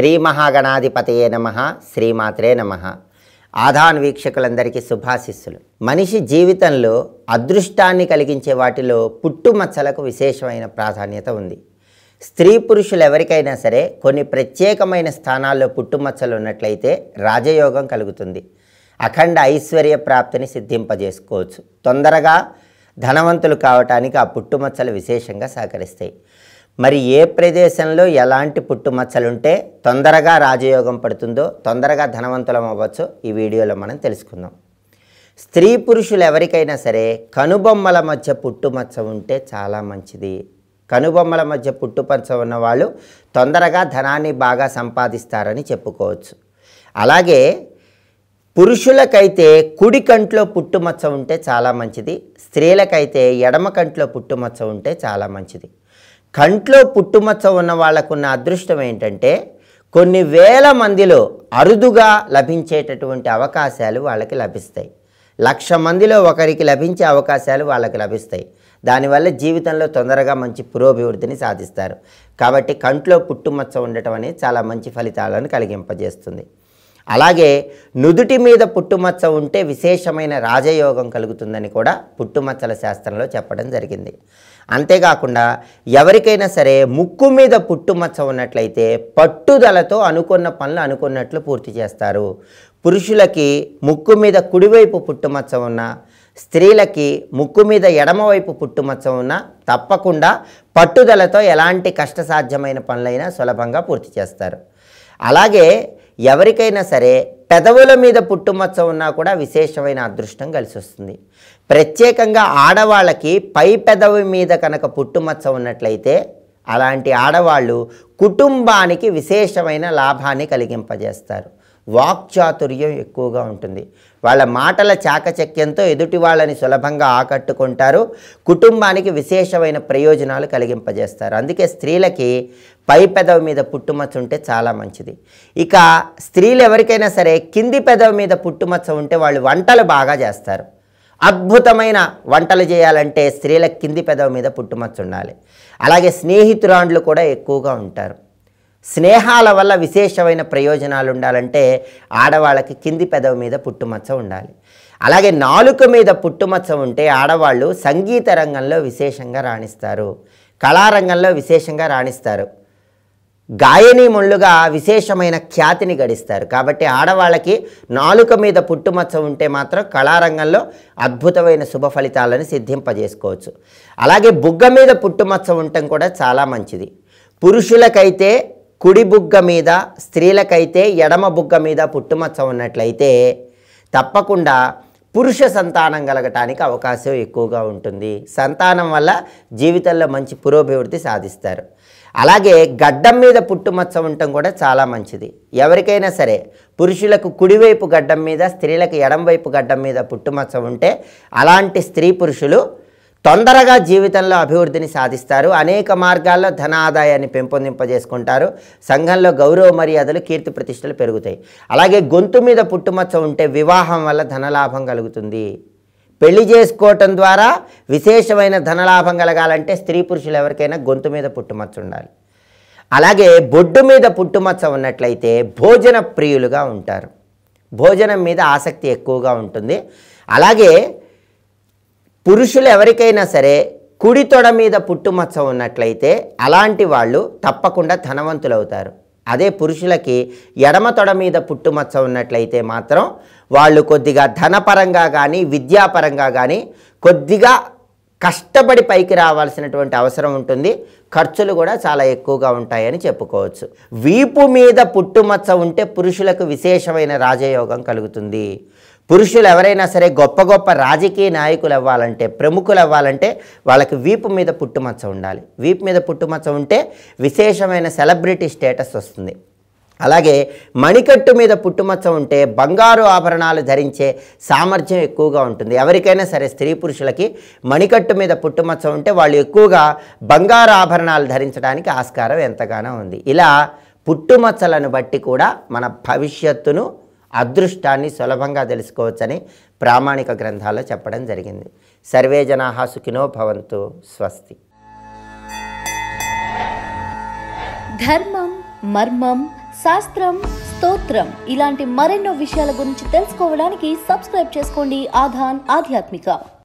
శ్రీ మహాగణాధిపతయే నమ శ్రీమాత్రే నమ ఆధాన్ వీక్షకులందరికీ శుభాశిస్సులు మనిషి జీవితంలో అదృష్టాన్ని కలిగించే వాటిలో పుట్టుమచ్చలకు విశేషమైన ప్రాధాన్యత ఉంది స్త్రీ పురుషులు ఎవరికైనా సరే కొన్ని ప్రత్యేకమైన స్థానాల్లో పుట్టుమచ్చలు ఉన్నట్లయితే రాజయోగం కలుగుతుంది అఖండ ఐశ్వర్య ప్రాప్తిని సిద్ధింపజేసుకోవచ్చు తొందరగా ధనవంతులు కావటానికి ఆ పుట్టుమచ్చలు విశేషంగా సహకరిస్తాయి మరి ఏ ప్రదేశంలో ఎలాంటి పుట్టుమచ్చలుంటే తొందరగా రాజయోగం పడుతుందో తొందరగా ధనవంతులం అవ్వచ్చో ఈ వీడియోలో మనం తెలుసుకుందాం స్త్రీ పురుషులు ఎవరికైనా సరే కనుబొమ్మల మధ్య పుట్టుమచ్చ ఉంటే చాలా మంచిది కనుబొమ్మల మధ్య పుట్టుపంచ ఉన్న వాళ్ళు తొందరగా ధనాన్ని బాగా సంపాదిస్తారని చెప్పుకోవచ్చు అలాగే పురుషులకైతే కుడి కంట్లో పుట్టుమచ్చ ఉంటే చాలా మంచిది స్త్రీలకైతే ఎడమ కంట్లో పుట్టుమచ్చ ఉంటే చాలా మంచిది కంట్లో పుట్టుమచ్చ ఉన్న వాళ్ళకున్న అదృష్టం ఏంటంటే కొన్ని వేల మందిలో అరుదుగా లభించేటటువంటి అవకాశాలు వాళ్ళకి లభిస్తాయి లక్ష మందిలో ఒకరికి లభించే అవకాశాలు వాళ్ళకి లభిస్తాయి దానివల్ల జీవితంలో తొందరగా మంచి పురోభివృద్ధిని సాధిస్తారు కాబట్టి కంట్లో పుట్టుమచ్చ ఉండటం అనేది చాలా మంచి ఫలితాలను కలిగింపజేస్తుంది అలాగే నుదుటి మీద పుట్టుమచ్చ ఉంటే విశేషమైన రాజయోగం కలుగుతుందని కూడా పుట్టుమచ్చల శాస్త్రంలో చెప్పడం జరిగింది అంతేకాకుండా ఎవరికైనా సరే ముక్కు మీద పుట్టుమచ్చ ఉన్నట్లయితే పట్టుదలతో అనుకున్న పనులు అనుకున్నట్లు పూర్తి చేస్తారు పురుషులకి ముక్కు మీద కుడివైపు పుట్టుమచ్చ ఉన్న స్త్రీలకి ముక్కు మీద ఎడమవైపు పుట్టుమచ్చ ఉన్న తప్పకుండా పట్టుదలతో ఎలాంటి కష్టసాధ్యమైన పనులైనా సులభంగా పూర్తి చేస్తారు అలాగే ఎవరికైనా సరే పెదవుల మీద పుట్టుమచ్చ ఉన్నా కూడా విశేషమైన అదృష్టం కలిసి వస్తుంది ప్రత్యేకంగా ఆడవాళ్ళకి పై పెదవి మీద కనుక పుట్టుమచ్చ ఉన్నట్లయితే అలాంటి ఆడవాళ్ళు కుటుంబానికి విశేషమైన లాభాన్ని కలిగింపజేస్తారు వాక్చాతుర్యం ఎక్కువగా ఉంటుంది వాళ్ళ మాటల చాకచక్యంతో ఎదుటి వాళ్ళని సులభంగా ఆకట్టుకుంటారు కుటుంబానికి విశేషమైన ప్రయోజనాలు కలిగింపజేస్తారు అందుకే స్త్రీలకి పై పెదవి మీద పుట్టుమచ్చ ఉంటే చాలా మంచిది ఇక స్త్రీలు ఎవరికైనా సరే కింది పెదవి మీద పుట్టుమచ్చ ఉంటే వాళ్ళు వంటలు బాగా చేస్తారు అద్భుతమైన వంటలు చేయాలంటే స్త్రీల కింది పెదవి మీద పుట్టుమచ్చ ఉండాలి అలాగే స్నేహితురాండ్లు కూడా ఎక్కువగా ఉంటారు స్నేహాల వల్ల విశేషమైన ప్రయోజనాలు ఉండాలంటే ఆడవాళ్ళకి కింది పెదవి మీద పుట్టుమచ్చ ఉండాలి అలాగే నాలుక మీద పుట్టుమచ్చ ఉంటే ఆడవాళ్ళు సంగీత రంగంలో విశేషంగా రాణిస్తారు కళారంగంలో విశేషంగా రాణిస్తారు గాయని ముళ్ళుగా విశేషమైన ఖ్యాతిని గడిస్తారు కాబట్టి ఆడవాళ్ళకి నాలుక మీద పుట్టుమచ్చ ఉంటే మాత్రం కళారంగంలో అద్భుతమైన శుభ ఫలితాలను సిద్ధింపజేసుకోవచ్చు అలాగే బుగ్గ మీద పుట్టుమచ్చ ఉండటం కూడా చాలా మంచిది పురుషులకైతే కుడి బుగ్గ మీద స్త్రీలకైతే ఎడమ బుగ్గ మీద పుట్టుమచ్చ ఉన్నట్లయితే తప్పకుండా పురుష సంతానం కలగటానికి అవకాశం ఎక్కువగా ఉంటుంది సంతానం వల్ల జీవితంలో మంచి పురోభివృద్ధి సాధిస్తారు అలాగే గడ్డం మీద పుట్టుమచ్చ ఉండటం కూడా చాలా మంచిది ఎవరికైనా సరే పురుషులకు కుడివైపు గడ్డం మీద స్త్రీలకు ఎడంవైపు గడ్డం మీద పుట్టుమచ్చ ఉంటే అలాంటి స్త్రీ పురుషులు తొందరగా జీవితంలో అభివృద్ధిని సాధిస్తారు అనేక మార్గాల్లో ధన ఆదాయాన్ని పెంపొందింపజేసుకుంటారు సంఘంలో గౌరవ మర్యాదలు కీర్తి ప్రతిష్టలు పెరుగుతాయి అలాగే గొంతు మీద పుట్టుమచ్చ ఉంటే వివాహం వల్ల ధనలాభం కలుగుతుంది పెళ్లి చేసుకోవటం ద్వారా విశేషమైన ధనలాభం కలగాలంటే స్త్రీ పురుషులు ఎవరికైనా గొంతు మీద పుట్టుమచ్చ ఉండాలి అలాగే బొడ్డు మీద పుట్టుమచ్చ ఉన్నట్లయితే భోజన ప్రియులుగా ఉంటారు భోజనం మీద ఆసక్తి ఎక్కువగా ఉంటుంది అలాగే పురుషులు ఎవరికైనా సరే కుడి తొడ మీద పుట్టుమచ్చ ఉన్నట్లయితే అలాంటి వాళ్ళు తప్పకుండా ధనవంతులవుతారు అదే పురుషులకి ఎడమ తొడ మీద పుట్టుమచ్చ ఉన్నట్లయితే మాత్రం వాళ్ళు కొద్దిగా ధనపరంగా కానీ విద్యాపరంగా కానీ కొద్దిగా కష్టపడి పైకి రావాల్సినటువంటి అవసరం ఉంటుంది ఖర్చులు కూడా చాలా ఎక్కువగా ఉంటాయని చెప్పుకోవచ్చు వీపు మీద పుట్టుమచ్చ ఉంటే పురుషులకు విశేషమైన రాజయోగం కలుగుతుంది పురుషులు ఎవరైనా సరే గొప్ప గొప్ప రాజకీయ నాయకులు అవ్వాలంటే ప్రముఖులు అవ్వాలంటే వాళ్ళకి వీపు మీద పుట్టుమచ్చ ఉండాలి వీపు మీద పుట్టుమచ్చ ఉంటే విశేషమైన సెలబ్రిటీ స్టేటస్ వస్తుంది అలాగే మణికట్టు మీద పుట్టుమచ్చ ఉంటే బంగారు ఆభరణాలు ధరించే సామర్థ్యం ఎక్కువగా ఉంటుంది ఎవరికైనా సరే స్త్రీ పురుషులకి మణికట్టు మీద పుట్టుమచ్చ ఉంటే వాళ్ళు ఎక్కువగా బంగారు ఆభరణాలు ధరించడానికి ఆస్కారం ఎంతగానో ఉంది ఇలా పుట్టుమచ్చలను బట్టి కూడా మన భవిష్యత్తును అదృష్టాన్ని సులభంగా తెలుసుకోవచ్చని ప్రామాణిక గ్రంథాల్లో చెప్పడం జరిగింది సర్వే జనాహ సుఖినో భవంతు స్వస్తి ధర్మం మర్మం శాస్త్రం స్తోత్రం ఇలాంటి మరెన్నో విషయాల గురించి తెలుసుకోవడానికి సబ్స్క్రైబ్ చేసుకోండి ఆధాన్ ఆధ్యాత్మిక